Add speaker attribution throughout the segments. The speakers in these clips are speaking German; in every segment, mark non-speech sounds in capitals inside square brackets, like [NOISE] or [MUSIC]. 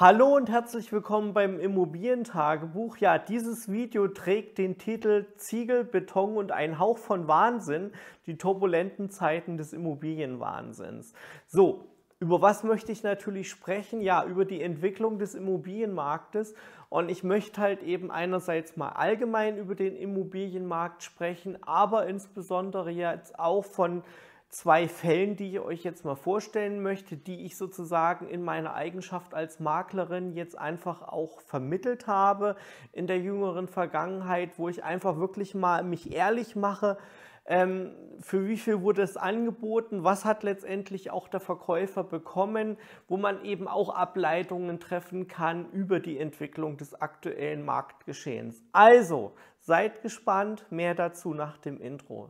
Speaker 1: Hallo und herzlich willkommen beim Immobilientagebuch. Ja, dieses Video trägt den Titel Ziegel, Beton und ein Hauch von Wahnsinn, die turbulenten Zeiten des Immobilienwahnsinns. So, über was möchte ich natürlich sprechen? Ja, über die Entwicklung des Immobilienmarktes. Und ich möchte halt eben einerseits mal allgemein über den Immobilienmarkt sprechen, aber insbesondere jetzt auch von zwei Fällen, die ich euch jetzt mal vorstellen möchte, die ich sozusagen in meiner Eigenschaft als Maklerin jetzt einfach auch vermittelt habe in der jüngeren Vergangenheit, wo ich einfach wirklich mal mich ehrlich mache, ähm, für wie viel wurde es angeboten, was hat letztendlich auch der Verkäufer bekommen, wo man eben auch Ableitungen treffen kann über die Entwicklung des aktuellen Marktgeschehens. Also, seid gespannt, mehr dazu nach dem Intro.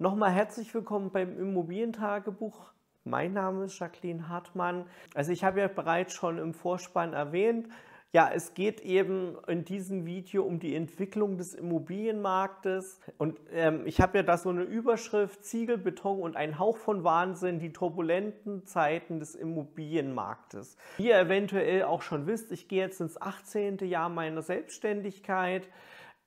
Speaker 1: nochmal herzlich willkommen beim Immobilientagebuch. Mein Name ist Jacqueline Hartmann. Also ich habe ja bereits schon im Vorspann erwähnt, ja, es geht eben in diesem Video um die Entwicklung des Immobilienmarktes. Und ähm, ich habe ja da so eine Überschrift, Ziegel, Beton und ein Hauch von Wahnsinn, die turbulenten Zeiten des Immobilienmarktes. Wie ihr eventuell auch schon wisst, ich gehe jetzt ins 18. Jahr meiner Selbstständigkeit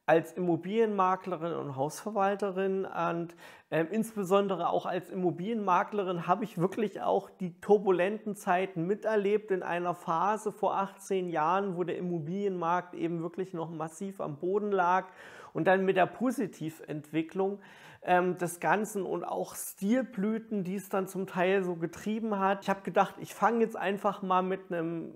Speaker 1: als Immobilienmaklerin und Hausverwalterin und äh, insbesondere auch als Immobilienmaklerin habe ich wirklich auch die turbulenten Zeiten miterlebt in einer Phase vor 18 Jahren, wo der Immobilienmarkt eben wirklich noch massiv am Boden lag und dann mit der Positiventwicklung ähm, des Ganzen und auch Stilblüten, die es dann zum Teil so getrieben hat. Ich habe gedacht, ich fange jetzt einfach mal mit einem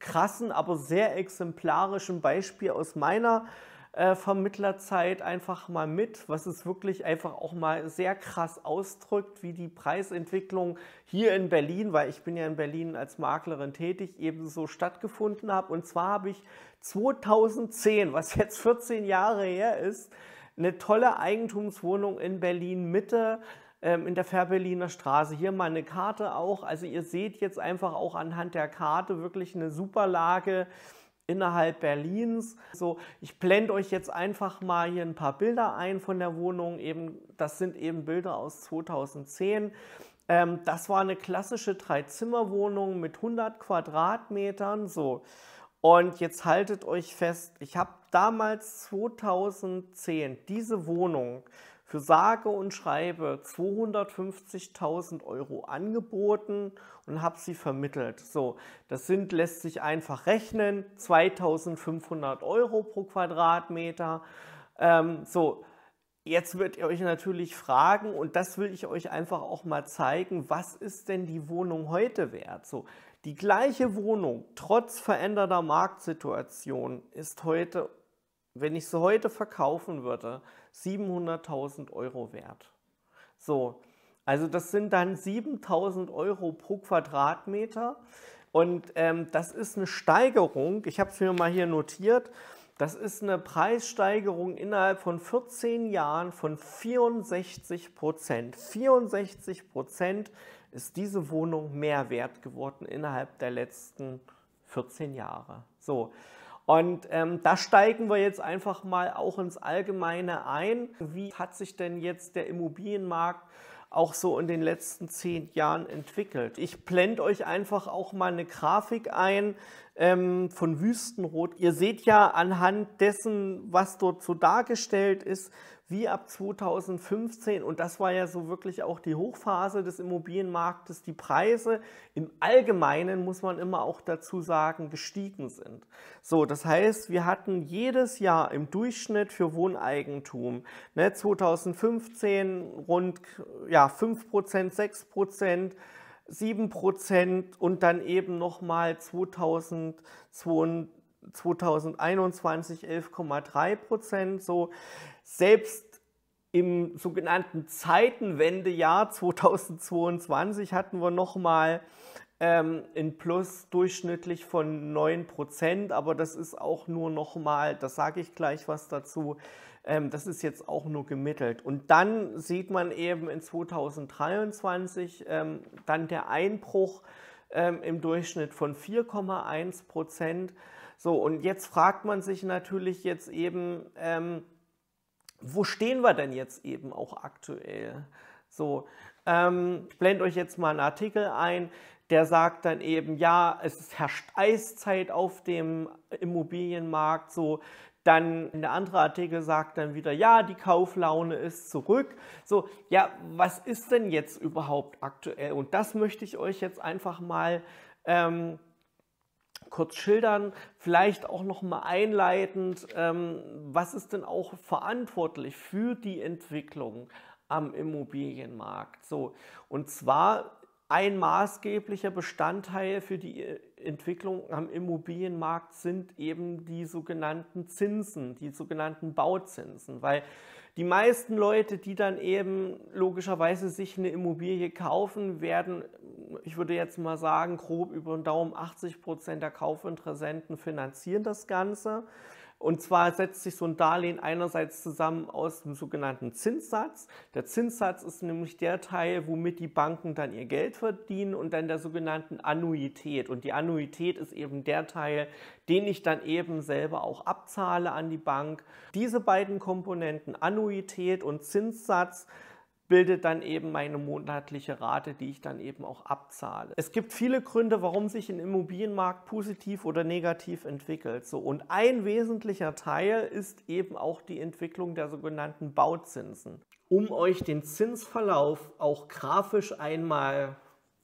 Speaker 1: krassen, aber sehr exemplarischen Beispiel aus meiner äh, Vermittlerzeit einfach mal mit, was es wirklich einfach auch mal sehr krass ausdrückt, wie die Preisentwicklung hier in Berlin, weil ich bin ja in Berlin als Maklerin tätig, ebenso stattgefunden habe. Und zwar habe ich 2010, was jetzt 14 Jahre her ist, eine tolle Eigentumswohnung in Berlin Mitte ähm, in der Fährberliner Straße. Hier mal eine Karte auch. Also ihr seht jetzt einfach auch anhand der Karte wirklich eine super Lage innerhalb Berlins. So, ich blende euch jetzt einfach mal hier ein paar Bilder ein von der Wohnung. Eben, das sind eben Bilder aus 2010. Ähm, das war eine klassische Drei-Zimmer-Wohnung mit 100 Quadratmetern. So. Und jetzt haltet euch fest, ich habe damals 2010 diese Wohnung für sage und schreibe 250.000 Euro angeboten und habe sie vermittelt. So, das sind, lässt sich einfach rechnen, 2.500 Euro pro Quadratmeter. Ähm, so, jetzt wird ihr euch natürlich fragen, und das will ich euch einfach auch mal zeigen, was ist denn die Wohnung heute wert? So, die gleiche Wohnung, trotz veränderter Marktsituation, ist heute wenn ich sie heute verkaufen würde, 700.000 Euro wert. So, also das sind dann 7.000 Euro pro Quadratmeter und ähm, das ist eine Steigerung. Ich habe es mir mal hier notiert. Das ist eine Preissteigerung innerhalb von 14 Jahren von 64 Prozent. 64 Prozent ist diese Wohnung mehr wert geworden innerhalb der letzten 14 Jahre. So, und ähm, da steigen wir jetzt einfach mal auch ins Allgemeine ein. Wie hat sich denn jetzt der Immobilienmarkt auch so in den letzten zehn Jahren entwickelt? Ich blende euch einfach auch mal eine Grafik ein ähm, von Wüstenrot. Ihr seht ja anhand dessen, was dort so dargestellt ist, wie ab 2015, und das war ja so wirklich auch die Hochphase des Immobilienmarktes, die Preise im Allgemeinen, muss man immer auch dazu sagen, gestiegen sind. So, das heißt, wir hatten jedes Jahr im Durchschnitt für Wohneigentum ne, 2015 rund ja, 5%, 6%. 7% und dann eben nochmal 2021 11,3%. So, selbst im sogenannten Zeitenwendejahr 2022 hatten wir nochmal ähm, ein Plus durchschnittlich von 9%, aber das ist auch nur nochmal, das sage ich gleich was dazu, ähm, das ist jetzt auch nur gemittelt. Und dann sieht man eben in 2023 ähm, dann der Einbruch ähm, im Durchschnitt von 4,1%. So, und jetzt fragt man sich natürlich jetzt eben, ähm, wo stehen wir denn jetzt eben auch aktuell? So, ähm, ich blende euch jetzt mal einen Artikel ein, der sagt dann eben, ja, es herrscht Eiszeit auf dem Immobilienmarkt, so. Dann der andere Artikel sagt dann wieder, ja, die Kauflaune ist zurück. So, ja, was ist denn jetzt überhaupt aktuell? Und das möchte ich euch jetzt einfach mal ähm, kurz schildern, vielleicht auch noch mal einleitend, ähm, was ist denn auch verantwortlich für die Entwicklung am Immobilienmarkt? So, und zwar ein maßgeblicher Bestandteil für die äh, Entwicklung am Immobilienmarkt sind eben die sogenannten Zinsen, die sogenannten Bauzinsen, weil die meisten Leute, die dann eben logischerweise sich eine Immobilie kaufen, werden, ich würde jetzt mal sagen, grob über den Daumen 80 Prozent der Kaufinteressenten finanzieren das Ganze. Und zwar setzt sich so ein Darlehen einerseits zusammen aus dem sogenannten Zinssatz. Der Zinssatz ist nämlich der Teil, womit die Banken dann ihr Geld verdienen und dann der sogenannten Annuität. Und die Annuität ist eben der Teil, den ich dann eben selber auch abzahle an die Bank. Diese beiden Komponenten Annuität und Zinssatz bildet dann eben meine monatliche Rate, die ich dann eben auch abzahle. Es gibt viele Gründe, warum sich ein Immobilienmarkt positiv oder negativ entwickelt. So, und ein wesentlicher Teil ist eben auch die Entwicklung der sogenannten Bauzinsen. Um euch den Zinsverlauf auch grafisch einmal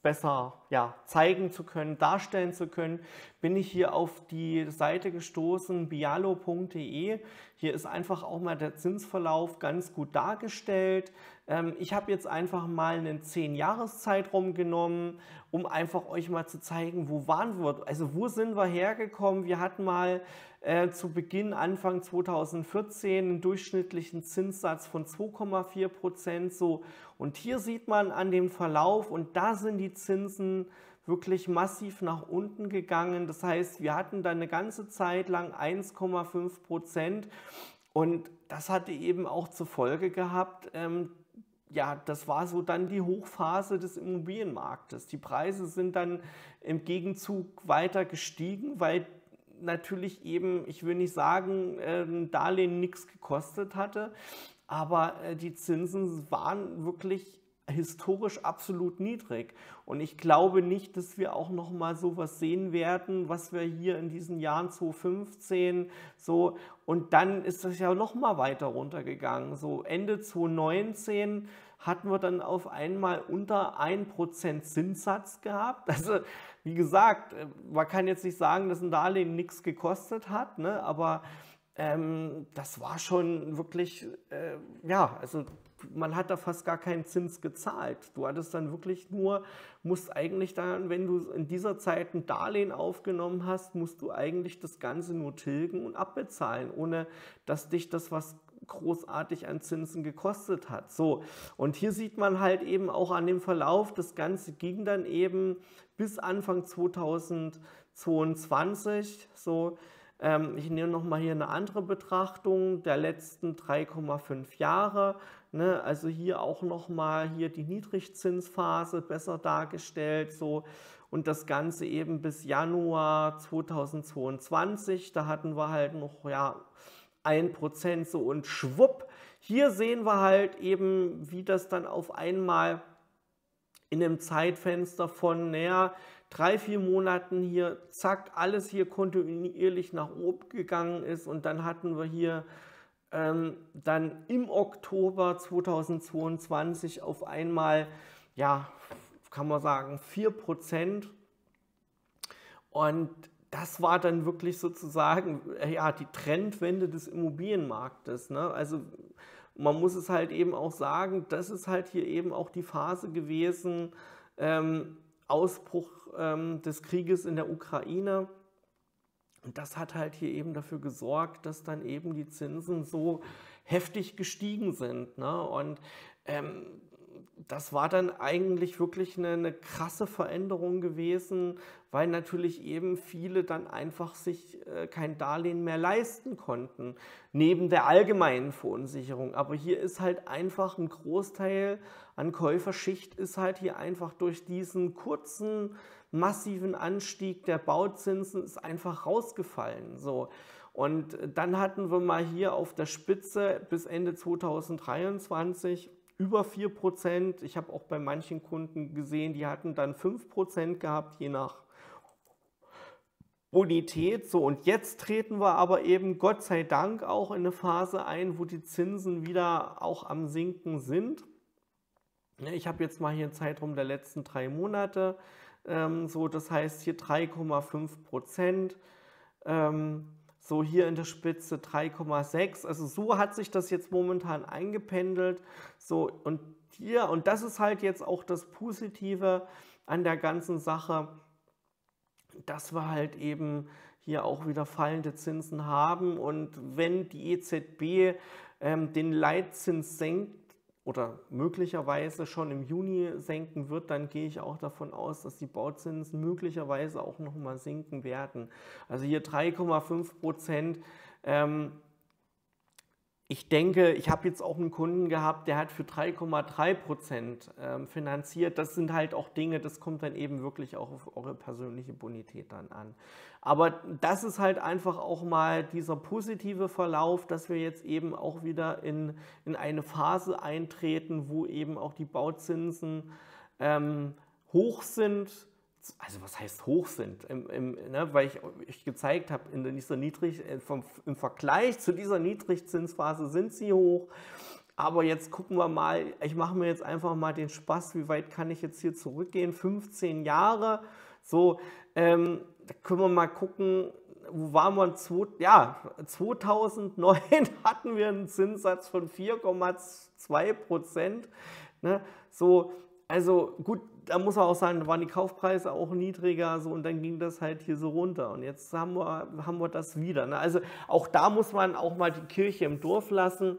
Speaker 1: besser ja, zeigen zu können, darstellen zu können, bin ich hier auf die Seite gestoßen bialo.de. Hier ist einfach auch mal der Zinsverlauf ganz gut dargestellt. Ähm, ich habe jetzt einfach mal einen 10-Jahres-Zeitraum genommen, um einfach euch mal zu zeigen, wo waren wir, also wo sind wir hergekommen. Wir hatten mal äh, zu Beginn Anfang 2014 einen durchschnittlichen Zinssatz von 2,4 Prozent so. Und hier sieht man an dem Verlauf und da sind die Zinsen wirklich massiv nach unten gegangen. Das heißt, wir hatten da eine ganze Zeit lang 1,5 Prozent und das hatte eben auch zur Folge gehabt, ähm, ja, das war so dann die Hochphase des Immobilienmarktes. Die Preise sind dann im Gegenzug weiter gestiegen, weil natürlich eben, ich will nicht sagen, äh, ein Darlehen nichts gekostet hatte, aber äh, die Zinsen waren wirklich historisch absolut niedrig. Und ich glaube nicht, dass wir auch noch mal sowas sehen werden, was wir hier in diesen Jahren 2015 so und dann ist das ja noch mal weiter runtergegangen. So Ende 2019 hatten wir dann auf einmal unter 1% Zinssatz gehabt. Also wie gesagt, man kann jetzt nicht sagen, dass ein Darlehen nichts gekostet hat, ne? aber ähm, das war schon wirklich, äh, ja, also man hat da fast gar keinen Zins gezahlt. Du hattest dann wirklich nur, musst eigentlich dann, wenn du in dieser Zeit ein Darlehen aufgenommen hast, musst du eigentlich das Ganze nur tilgen und abbezahlen, ohne dass dich das was großartig an Zinsen gekostet hat. So, und hier sieht man halt eben auch an dem Verlauf, das Ganze ging dann eben bis Anfang 2022 so ähm, ich nehme nochmal hier eine andere Betrachtung der letzten 3,5 Jahre. Ne? Also hier auch nochmal hier die Niedrigzinsphase besser dargestellt. So. Und das Ganze eben bis Januar 2022. Da hatten wir halt noch ja, 1% so und schwupp. Hier sehen wir halt eben, wie das dann auf einmal in einem Zeitfenster von, naja, drei, vier Monaten hier, zack, alles hier kontinuierlich nach oben gegangen ist und dann hatten wir hier ähm, dann im Oktober 2022 auf einmal, ja, kann man sagen, 4%. Und das war dann wirklich sozusagen äh, ja, die Trendwende des Immobilienmarktes. Ne? Also man muss es halt eben auch sagen, das ist halt hier eben auch die Phase gewesen, ähm, Ausbruch ähm, des Krieges in der Ukraine. Und das hat halt hier eben dafür gesorgt, dass dann eben die Zinsen so heftig gestiegen sind. Ne? Und ähm, das war dann eigentlich wirklich eine, eine, krasse Veränderung gewesen, weil natürlich eben viele dann einfach sich äh, kein Darlehen mehr leisten konnten, neben der allgemeinen Verunsicherung. Aber hier ist halt einfach ein Großteil an Käuferschicht ist halt hier einfach durch diesen kurzen, massiven Anstieg der Bauzinsen ist einfach rausgefallen. So. Und dann hatten wir mal hier auf der Spitze bis Ende 2023 über 4%. Ich habe auch bei manchen Kunden gesehen, die hatten dann 5% gehabt, je nach Bonität. So, und jetzt treten wir aber eben Gott sei Dank auch in eine Phase ein, wo die Zinsen wieder auch am Sinken sind. Ich habe jetzt mal hier einen Zeitraum der letzten drei Monate. Ähm, so, das heißt hier 3,5 Prozent. Ähm, so hier in der Spitze 3,6. Also so hat sich das jetzt momentan eingependelt. So und hier, und das ist halt jetzt auch das Positive an der ganzen Sache, dass wir halt eben hier auch wieder fallende Zinsen haben. Und wenn die EZB ähm, den Leitzins senkt, oder möglicherweise schon im Juni senken wird, dann gehe ich auch davon aus, dass die Bauzinsen möglicherweise auch nochmal sinken werden. Also hier 3,5 Prozent ähm, ich denke, ich habe jetzt auch einen Kunden gehabt, der hat für 3,3 Prozent ähm, finanziert. Das sind halt auch Dinge, das kommt dann eben wirklich auch auf eure persönliche Bonität dann an. Aber das ist halt einfach auch mal dieser positive Verlauf, dass wir jetzt eben auch wieder in, in eine Phase eintreten, wo eben auch die Bauzinsen ähm, hoch sind also was heißt hoch sind, im, im, ne, weil ich, ich gezeigt habe, in dieser Niedrig, äh, vom, im Vergleich zu dieser Niedrigzinsphase sind sie hoch. Aber jetzt gucken wir mal, ich mache mir jetzt einfach mal den Spaß, wie weit kann ich jetzt hier zurückgehen? 15 Jahre, so, ähm, da können wir mal gucken, wo waren wir? Zwei, ja, 2009 [LAUGHS] hatten wir einen Zinssatz von 4,2 Prozent. Ne? So, also gut, da muss man auch sagen, da waren die Kaufpreise auch niedriger so und dann ging das halt hier so runter. Und jetzt haben wir, haben wir das wieder. Ne? Also auch da muss man auch mal die Kirche im Dorf lassen.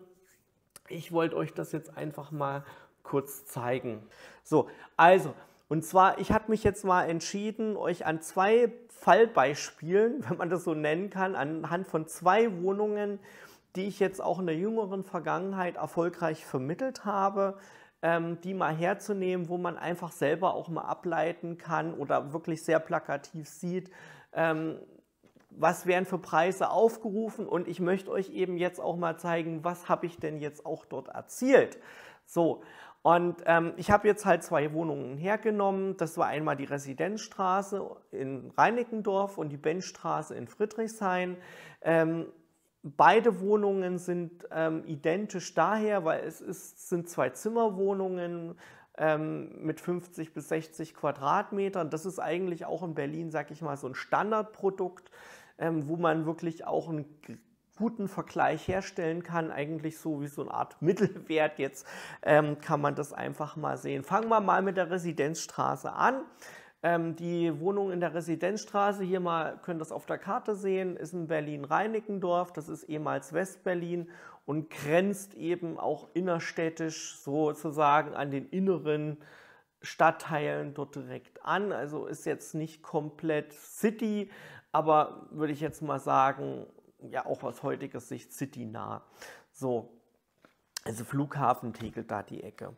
Speaker 1: Ich wollte euch das jetzt einfach mal kurz zeigen. So, also, und zwar, ich habe mich jetzt mal entschieden, euch an zwei Fallbeispielen, [LAUGHS] wenn man das so nennen kann, anhand von zwei Wohnungen, die ich jetzt auch in der jüngeren Vergangenheit erfolgreich vermittelt habe, ähm, die mal herzunehmen, wo man einfach selber auch mal ableiten kann oder wirklich sehr plakativ sieht, ähm, was werden für Preise aufgerufen und ich möchte euch eben jetzt auch mal zeigen, was habe ich denn jetzt auch dort erzielt. So, und ähm, ich habe jetzt halt zwei Wohnungen hergenommen. Das war einmal die Residenzstraße in Reinickendorf und die Benzstraße in Friedrichshain. Ähm, Beide Wohnungen sind ähm, identisch daher, weil es ist, sind zwei Zimmerwohnungen ähm, mit 50 bis 60 Quadratmetern. Das ist eigentlich auch in Berlin, sag ich mal, so ein Standardprodukt, ähm, wo man wirklich auch einen guten Vergleich herstellen kann, eigentlich so wie so eine Art [LAUGHS] Mittelwert jetzt, ähm, kann man das einfach mal sehen. Fangen wir mal mit der Residenzstraße an. Ähm, die Wohnung in der Residenzstraße, hier mal könnt ihr das auf der Karte sehen, ist in Berlin-Reinickendorf, das ist ehemals Westberlin und grenzt eben auch innerstädtisch sozusagen an den inneren Stadtteilen dort direkt an. Also ist jetzt nicht komplett City, aber würde ich jetzt mal sagen, ja auch aus heutiger Sicht citynah. So, also Flughafen Tegel da die Ecke.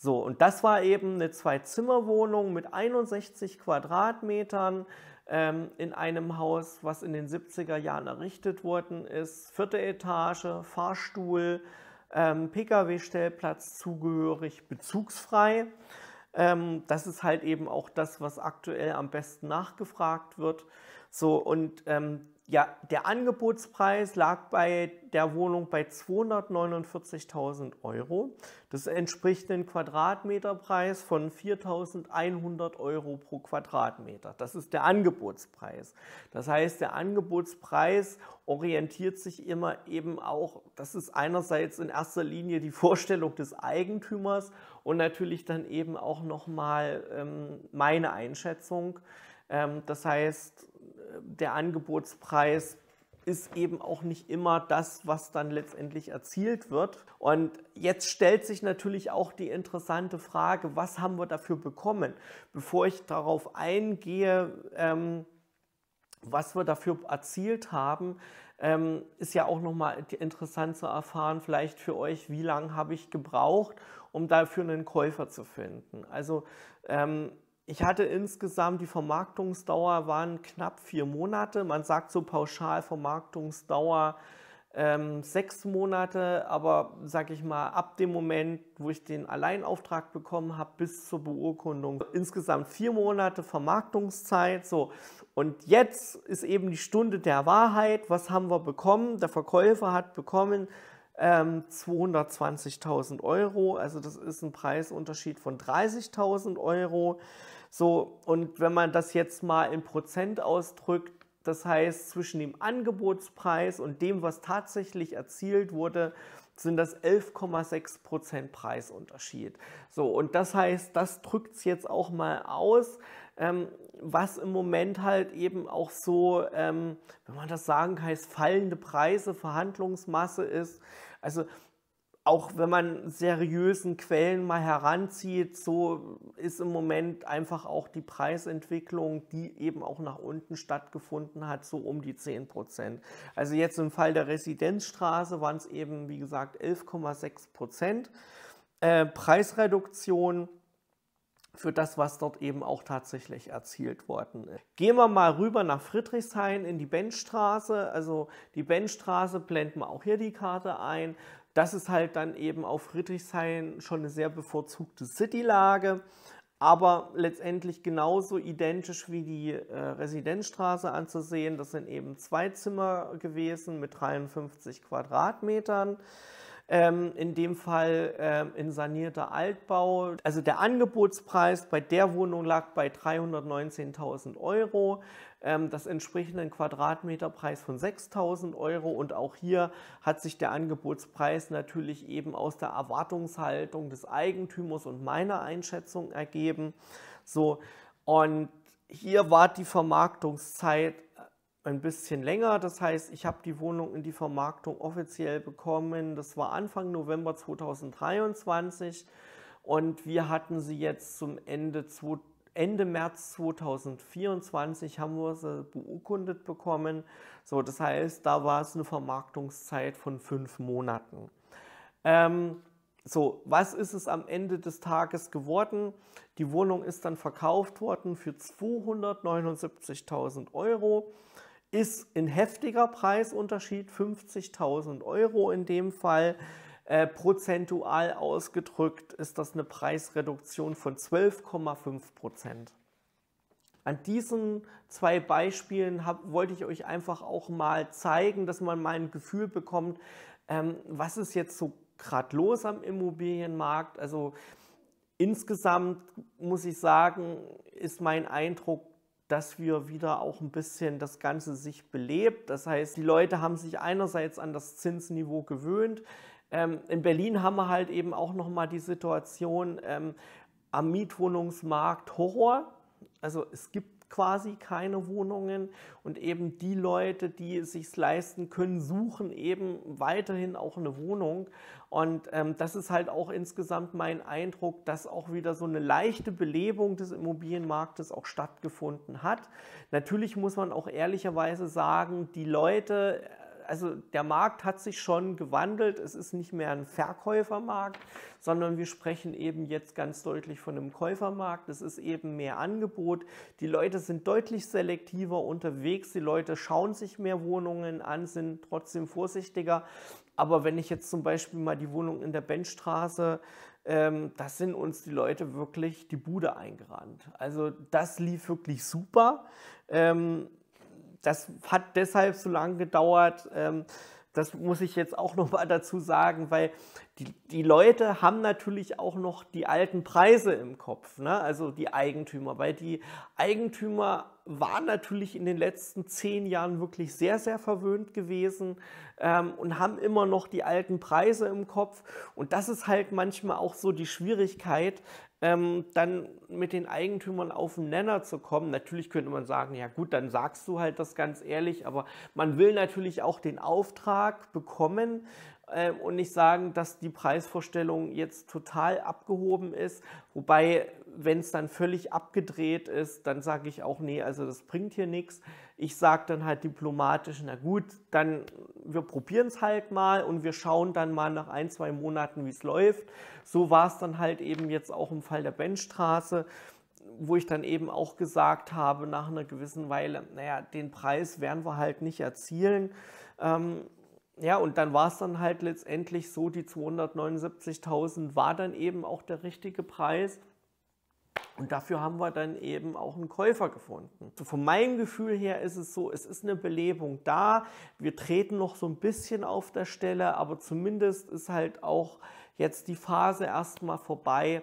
Speaker 1: So, und das war eben eine Zwei-Zimmer-Wohnung mit 61 Quadratmetern ähm, in einem Haus, was in den 70er Jahren errichtet worden ist. Vierte Etage, Fahrstuhl, ähm, Pkw-Stellplatz zugehörig, bezugsfrei. Ähm, das ist halt eben auch das, was aktuell am besten nachgefragt wird. So, und ähm, ja, der Angebotspreis lag bei der Wohnung bei 249.000 Euro. Das entspricht einem Quadratmeterpreis von 4.100 Euro pro Quadratmeter. Das ist der Angebotspreis. Das heißt, der Angebotspreis orientiert sich immer eben auch, das ist einerseits in erster Linie die Vorstellung des Eigentümers und natürlich dann eben auch nochmal ähm, meine Einschätzung. Ähm, das heißt, der Angebotspreis ist eben auch nicht immer das, was dann letztendlich erzielt wird. Und jetzt stellt sich natürlich auch die interessante Frage, was haben wir dafür bekommen? Bevor ich darauf eingehe, ähm, was wir dafür erzielt haben, ähm, ist ja auch nochmal interessant zu erfahren, vielleicht für euch, wie lange habe ich gebraucht, um dafür einen Käufer zu finden. Also ähm, ich hatte insgesamt, die Vermarktungsdauer waren knapp vier Monate. Man sagt so pauschal Vermarktungsdauer ähm, sechs Monate, aber sag ich mal, ab dem Moment, wo ich den Alleinauftrag bekommen habe, bis zur Beurkundung, insgesamt vier Monate Vermarktungszeit. So. Und jetzt ist eben die Stunde der Wahrheit. Was haben wir bekommen? Der Verkäufer hat bekommen 220.000 ähm, Euro. Also das ist ein Preisunterschied von 30.000 Euro. So, und wenn man das jetzt mal in Prozent ausdrückt, das heißt, zwischen dem Angebotspreis und dem, was tatsächlich erzielt wurde, sind das 11,6% Prozent Preisunterschied. So, und das heißt, das drückt es jetzt auch mal aus, ähm, was im Moment halt eben auch so, ähm, wenn man das sagen heißt, fallende Preise, Verhandlungsmasse ist. Also auch wenn man seriösen Quellen mal heranzieht, so ist im Moment einfach auch die Preisentwicklung, die eben auch nach unten stattgefunden hat, so um die 10 Prozent. Also jetzt im Fall der Residenzstraße waren es eben, wie gesagt, 11,6 Prozent äh, Preisreduktion für das, was dort eben auch tatsächlich erzielt worden ist. Gehen wir mal rüber nach Friedrichshain in die Benzstraße. Also die Benzstraße blenden wir auch hier die Karte ein das ist halt dann eben auf Friedrichshain schon eine sehr bevorzugte City-Lage. aber letztendlich genauso identisch wie die äh, Residenzstraße anzusehen. Das sind eben zwei Zimmer gewesen mit 53 Quadratmetern. Ähm, in dem Fall ähm, in sanierter Altbau. Also der Angebotspreis bei der Wohnung lag bei 319.000 Euro ähm, das entspricht einem Quadratmeterpreis von 6.000 Euro und auch hier hat sich der Angebotspreis natürlich eben aus der Erwartungshaltung des Eigentümers und meiner Einschätzung ergeben. So und hier war die Vermarktungszeit äh, ein bisschen länger. Das heißt, ich habe die Wohnung in die Vermarktung offiziell bekommen. Das war Anfang November 2023 und wir hatten sie jetzt zum Ende 2023 Ende März 2024 haben wir sie beurkundet bekommen. So, das heißt, da war es eine Vermarktungszeit von fünf Monaten. Ähm, so, was ist es am Ende des Tages geworden? Die Wohnung ist dann verkauft worden für 279.000 Euro. Ist ein heftiger Preisunterschied, 50.000 Euro in dem Fall. Äh, prozentual ausgedrückt ist das eine Preisreduktion von 12,5 Prozent. An diesen zwei Beispielen hab, wollte ich euch einfach auch mal zeigen, dass man mal ein Gefühl bekommt, ähm, was ist jetzt so gerade los am Immobilienmarkt. Also insgesamt muss ich sagen, ist mein Eindruck, dass wir wieder auch ein bisschen das Ganze sich belebt. Das heißt, die Leute haben sich einerseits an das Zinsniveau gewöhnt. Ähm, in Berlin haben wir halt eben auch nochmal die Situation ähm, am Mietwohnungsmarkt Horror. Also es gibt quasi keine Wohnungen und eben die Leute, die es sich leisten können, suchen eben weiterhin auch eine Wohnung. Und ähm, das ist halt auch insgesamt mein Eindruck, dass auch wieder so eine leichte Belebung des Immobilienmarktes auch stattgefunden hat. Natürlich muss man auch ehrlicherweise sagen, die Leute also der Markt hat sich schon gewandelt. Es ist nicht mehr ein Verkäufermarkt, sondern wir sprechen eben jetzt ganz deutlich von einem Käufermarkt. Es ist eben mehr Angebot. Die Leute sind deutlich selektiver unterwegs. Die Leute schauen sich mehr Wohnungen an, sind trotzdem vorsichtiger. Aber wenn ich jetzt zum Beispiel mal die Wohnung in der Benzstraße ähm, das sind uns die Leute wirklich die Bude eingerannt. Also das lief wirklich super. Ähm, das hat deshalb so lange gedauert. Ähm, das muss ich jetzt auch [LAUGHS] noch mal dazu sagen, weil die, die Leute haben natürlich auch noch die alten Preise im Kopf, ne? also die Eigentümer, weil die Eigentümer waren natürlich in den letzten zehn Jahren wirklich sehr, sehr verwöhnt gewesen ähm, und haben immer noch die alten Preise im Kopf. Und das ist halt manchmal auch so die Schwierigkeit, ähm, dann mit den Eigentümern auf den Nenner zu kommen. Natürlich könnte man sagen, ja gut, dann sagst du halt das ganz ehrlich, aber man will natürlich auch den Auftrag bekommen äh, und nicht sagen, dass die Preisvorstellung jetzt total abgehoben ist, wobei wenn es dann völlig abgedreht ist, dann sage ich auch, nee, also das bringt hier nichts. Ich sage dann halt diplomatisch, na gut, dann wir probieren es halt mal und wir schauen dann mal nach ein, zwei Monaten, wie es läuft. So war es dann halt eben jetzt auch im Fall der Benchstraße, wo ich dann eben auch gesagt habe, nach einer gewissen Weile, naja, den Preis werden wir halt nicht erzielen. Ähm, ja, und dann war es dann halt letztendlich so, die 279.000 war dann eben auch der richtige Preis. Und dafür haben wir dann eben auch einen Käufer gefunden. So von meinem Gefühl her ist es so, es ist eine Belebung da. Wir treten noch so ein bisschen auf der Stelle, aber zumindest ist halt auch jetzt die Phase erstmal vorbei.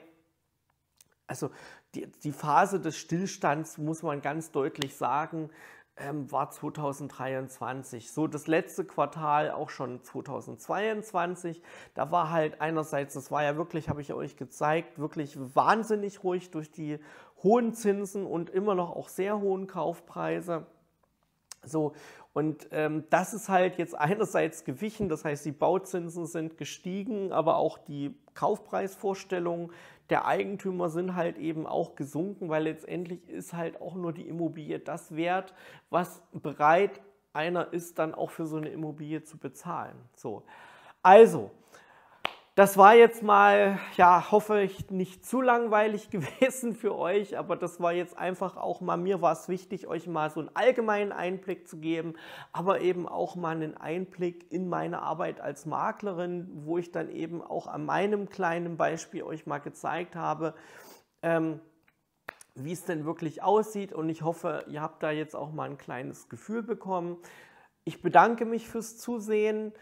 Speaker 1: Also die, die Phase des Stillstands, muss man ganz deutlich sagen, ähm, war 2023. So das letzte Quartal auch schon 2022. Da war halt einerseits, das war ja wirklich, habe ich euch gezeigt, wirklich wahnsinnig ruhig durch die hohen Zinsen und immer noch auch sehr hohen Kaufpreise. So, und ähm, das ist halt jetzt einerseits gewichen, das heißt, die Bauzinsen sind gestiegen, aber auch die Kaufpreisvorstellungen der Eigentümer sind halt eben auch gesunken, weil letztendlich ist halt auch nur die Immobilie das wert, was bereit einer ist, dann auch für so eine Immobilie zu bezahlen. So, also. Das war jetzt mal, ja, hoffe ich, nicht zu langweilig [LAUGHS] gewesen für euch, aber das war jetzt einfach auch mal, mir war es wichtig, euch mal so einen allgemeinen Einblick zu geben, aber eben auch mal einen Einblick in meine Arbeit als Maklerin, wo ich dann eben auch an meinem kleinen Beispiel euch mal gezeigt habe, ähm, wie es denn wirklich aussieht und ich hoffe, ihr habt da jetzt auch mal ein kleines Gefühl bekommen. Ich bedanke mich fürs Zusehen.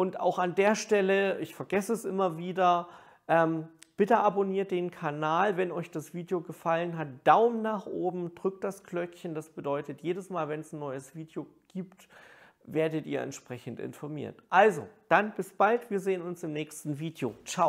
Speaker 1: Und auch an der Stelle, ich vergesse es immer wieder, ähm, bitte abonniert den Kanal, wenn euch das Video gefallen hat. Daumen nach oben, drückt das Glöckchen. Das bedeutet, jedes Mal, wenn es ein neues Video gibt, werdet ihr entsprechend informiert. Also, dann bis bald. Wir sehen uns im nächsten Video. Ciao.